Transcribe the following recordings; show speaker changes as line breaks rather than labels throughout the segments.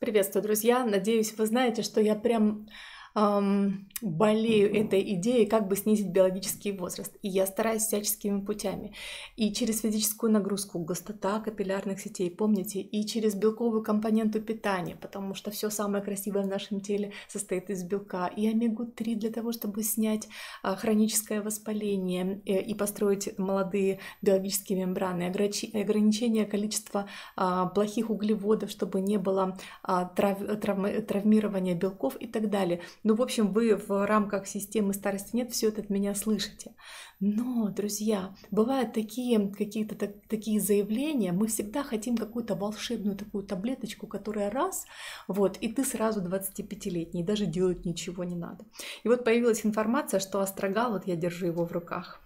Приветствую, друзья! Надеюсь, вы знаете, что я прям эм, болею этой идеей, как бы снизить биологический возраст. И я стараюсь всяческими путями. И через физическую нагрузку, густота капиллярных сетей, помните, и через белковую компоненту питания, потому что все самое красивое в нашем теле состоит из белка. И омегу-3 для того, чтобы снять э, хроническое воспаление э, и построить молодые биологические мембраны, ограничение количества э, плохих углеводов, чтобы не было а, трав, трав, травмирования белков и так далее. Ну, в общем, вы в рамках системы старости нет, все это от меня слышите. Но, друзья, бывают такие какие-то так, такие заявления, мы всегда хотим какую-то волшебную такую таблеточку, которая раз, вот, и ты сразу 25-летний, даже делать ничего не надо. И вот появилась информация, что астрогал, вот я держу его в руках,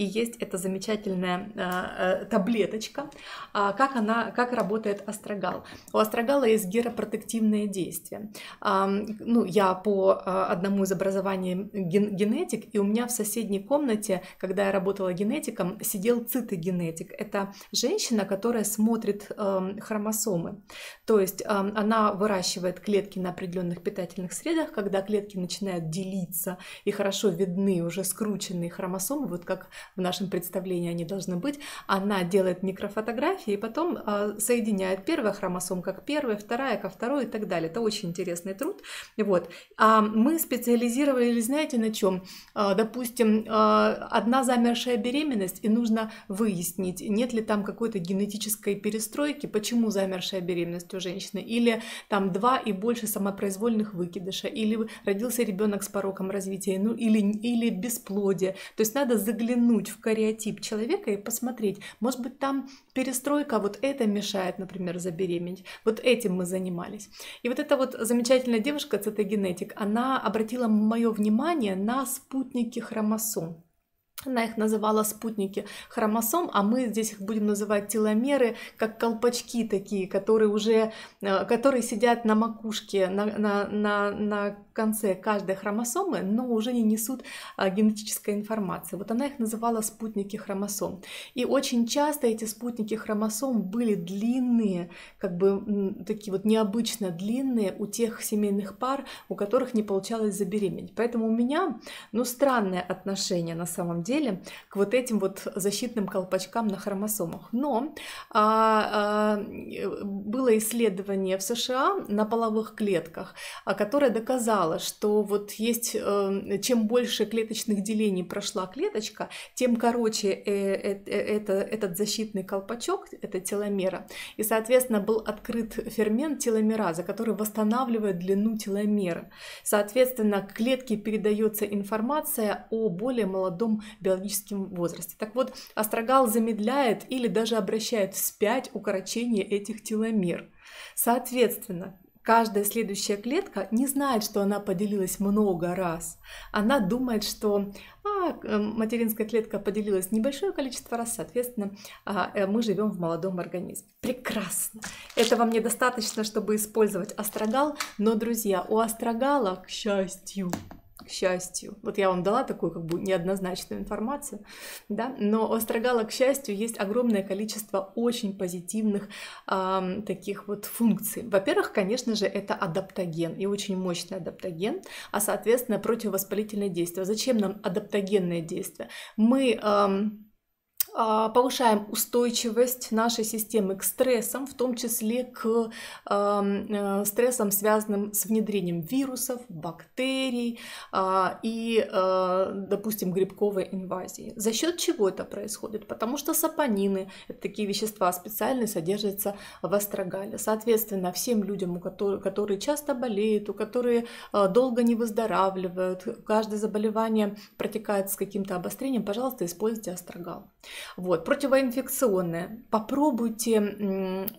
и есть эта замечательная э, э таблеточка, э, как, она, как работает астрогал. У астрогала есть геропротективное действие. Э, ну, я по э, одному из образований ген, генетик, и у меня в соседней комнате, когда я работала генетиком, сидел цитогенетик. Это женщина, которая смотрит э, хромосомы. То есть э, она выращивает клетки на определенных питательных средах, когда клетки начинают делиться и хорошо видны уже скрученные хромосомы, вот как в нашем представлении они должны быть, она делает микрофотографии и потом а, соединяет первая хромосомка к первой, вторая ко второй и так далее. Это очень интересный труд. Вот. А мы специализировались, знаете, на чем? А, допустим, а, одна замершая беременность, и нужно выяснить, нет ли там какой-то генетической перестройки, почему замершая беременность у женщины, или там два и больше самопроизвольных выкидыша, или родился ребенок с пороком развития, ну или, или бесплодие. То есть надо заглянуть заглянуть в кариотип человека и посмотреть, может быть, там перестройка, вот это мешает, например, забеременеть. Вот этим мы занимались. И вот эта вот замечательная девушка, цитогенетик, она обратила мое внимание на спутники хромосом. Она их называла спутники хромосом, а мы здесь их будем называть теломеры, как колпачки такие, которые уже, э, которые сидят на макушке, на, на, на, на конце каждой хромосомы, но уже не несут а, генетической информации. Вот она их называла спутники хромосом. И очень часто эти спутники хромосом были длинные, как бы такие вот необычно длинные у тех семейных пар, у которых не получалось забеременеть. Поэтому у меня, ну, странное отношение на самом деле деле к вот этим вот защитным колпачкам на хромосомах. Но а, а, было исследование в США на половых клетках, а, которое доказало, что вот есть, эм, чем больше клеточных делений прошла клеточка, тем короче э, э, э, это, этот защитный колпачок, это теломера, и, соответственно, был открыт фермент теломераза, который восстанавливает длину теломера. Соответственно, клетке передается информация о более молодом биологическом возрасте. Так вот, астрогал замедляет или даже обращает вспять укорочение этих теломер. Соответственно, каждая следующая клетка не знает, что она поделилась много раз. Она думает, что а, эм, материнская клетка поделилась небольшое количество раз, соответственно, а, э, мы живем в молодом организме. Прекрасно! Этого мне достаточно, чтобы использовать астрогал, но, друзья, у астрогала, к счастью, к счастью. Вот я вам дала такую как бы неоднозначную информацию, да, но у астрогала, к счастью, есть огромное количество очень позитивных э, таких вот функций. Во-первых, конечно же, это адаптоген и очень мощный адаптоген, а соответственно противовоспалительное действие. Зачем нам адаптогенное действие? Мы э, а, повышаем устойчивость нашей системы к стрессам, в том числе к э, стрессам, связанным с внедрением вирусов, бактерий а, и, а, допустим, грибковой инвазии. За счет чего это происходит? Потому что сапонины, это такие вещества специальные, содержатся в астрогале. Соответственно, всем людям, у которых, которые часто болеют, у которых долго не выздоравливают, каждое заболевание протекает с каким-то обострением, пожалуйста, используйте астрогал. Вот, противоинфекционное. Попробуйте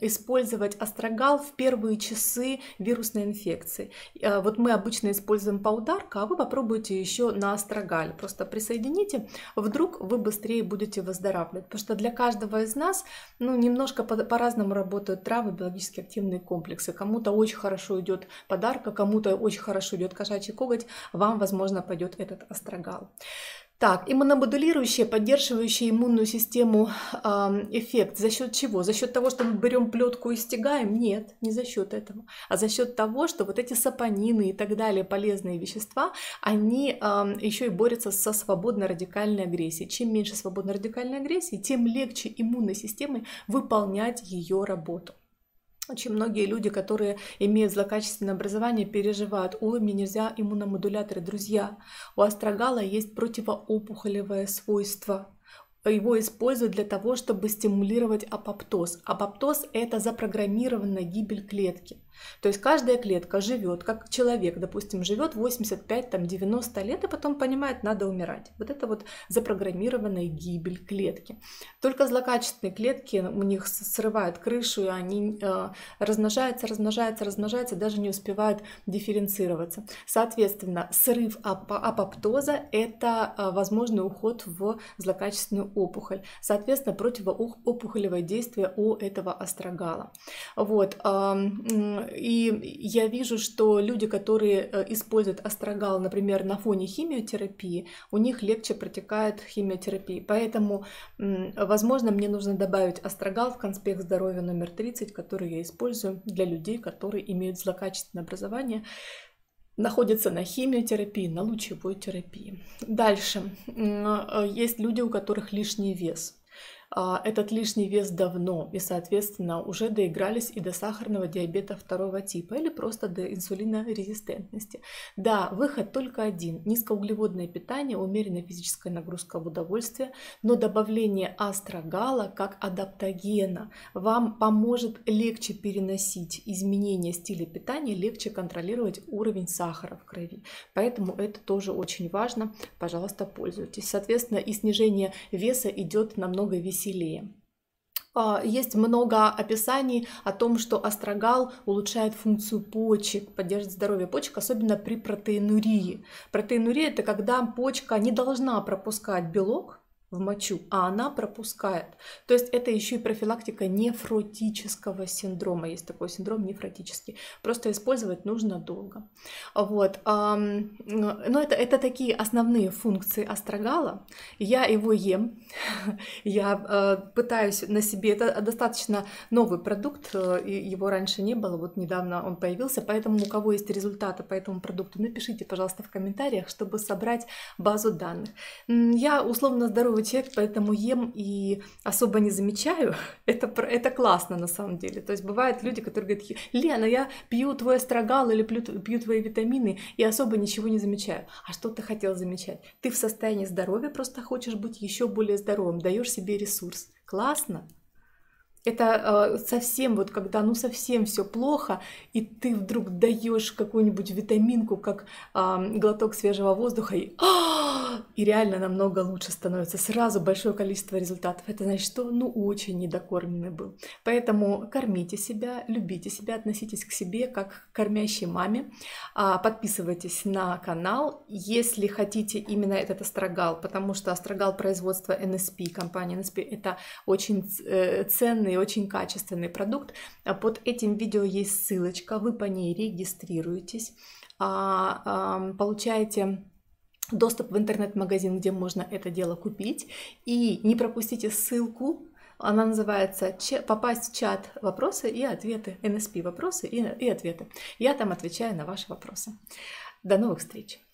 использовать астрогал в первые часы вирусной инфекции. Э, вот мы обычно используем поударка, а вы попробуйте еще на астрогале. Просто присоедините, вдруг вы быстрее будете выздоравливать. Потому что для каждого из нас ну, немножко по-разному по работают травы, биологически активные комплексы. Кому-то очень хорошо идет подарка, кому-то очень хорошо идет кошачий коготь, вам, возможно, пойдет этот астрогал. Так, иммуномодулирующие, поддерживающие иммунную систему э, эффект. За счет чего? За счет того, что мы берем плетку и стягаем? Нет, не за счет этого. А за счет того, что вот эти сапонины и так далее, полезные вещества, они э, еще и борются со свободно-радикальной агрессией. Чем меньше свободно-радикальной агрессии, тем легче иммунной системе выполнять ее работу. Очень многие люди, которые имеют злокачественное образование, переживают, ой, мне нельзя иммуномодуляторы. Друзья, у астрогала есть противоопухолевое свойство его используют для того, чтобы стимулировать апоптоз. Апоптоз – это запрограммированная гибель клетки. То есть каждая клетка живет, как человек, допустим, живет 85-90 лет и потом понимает, надо умирать. Вот это вот запрограммированная гибель клетки. Только злокачественные клетки, ну, у них срывают крышу, и они э, размножаются, размножаются, размножаются, даже не успевают дифференцироваться. Соответственно, срыв ап апоптоза – это э, возможный уход в злокачественную опухоль. Соответственно, противоопухолевое действие у этого астрогала. Вот эм, и я вижу, что люди, которые э, используют астрагал, например, на фоне химиотерапии, у них легче протекает химиотерапия. Поэтому, возможно, мне нужно добавить астрагал в конспект здоровья номер 30, который я использую для людей, которые имеют злокачественное образование, находятся на химиотерапии, на лучевой терапии. Дальше. Э, есть люди, у которых лишний вес – а, этот лишний вес давно и, соответственно, уже доигрались и до сахарного диабета второго типа или просто до инсулинорезистентности. Да, выход только один – низкоуглеводное питание, умеренная физическая нагрузка в удовольствие, но добавление астрогала как адаптогена вам поможет легче переносить изменения стиля питания, легче контролировать уровень сахара в крови. Поэтому это тоже очень важно. Пожалуйста, пользуйтесь. Соответственно, и снижение веса идет намного веселее веселее. А, есть много описаний о том, что астрагал улучшает функцию почек, поддерживает здоровье почек, особенно при протеинурии. Протеинурия – это когда почка не должна пропускать белок, в мочу, а она пропускает. То есть это еще и профилактика нефротического синдрома. Есть такой синдром нефротический. Просто использовать нужно долго. Вот. Но это, это такие основные функции астрогала. Я его ем. Я э, пытаюсь на себе... Это достаточно новый продукт. Э, его раньше не было. Вот недавно он появился. Поэтому у кого есть результаты по этому продукту, напишите, пожалуйста, в комментариях, чтобы собрать базу данных. Я условно здоровый здоровый поэтому ем и особо не замечаю. Это, это классно на самом деле. То есть бывают люди, которые говорят, Лена, я пью твой астрагал или пью, пью твои витамины и особо ничего не замечаю. А что ты хотел замечать? Ты в состоянии здоровья, просто хочешь быть еще более здоровым, даешь себе ресурс. Классно? Это э, совсем вот когда, ну совсем все плохо, и ты вдруг даешь какую-нибудь витаминку, как э, глоток свежего воздуха, и, «А!» и реально намного лучше становится. Сразу большое количество результатов. Это значит, что ну очень недокормленный был. Поэтому кормите себя, любите себя, относитесь к себе как к кормящей маме. Э, подписывайтесь на канал, если хотите именно этот астрогал, потому что астрогал производства NSP, компания NSP, это очень э, ценный полезный и очень качественный продукт. А под этим видео есть ссылочка, вы по ней регистрируетесь, а, а, получаете доступ в интернет-магазин, где можно это дело купить. И не пропустите ссылку, она называется «Попасть в чат вопросы и ответы», NSP «Вопросы и, и ответы». Я там отвечаю на ваши вопросы. До новых встреч!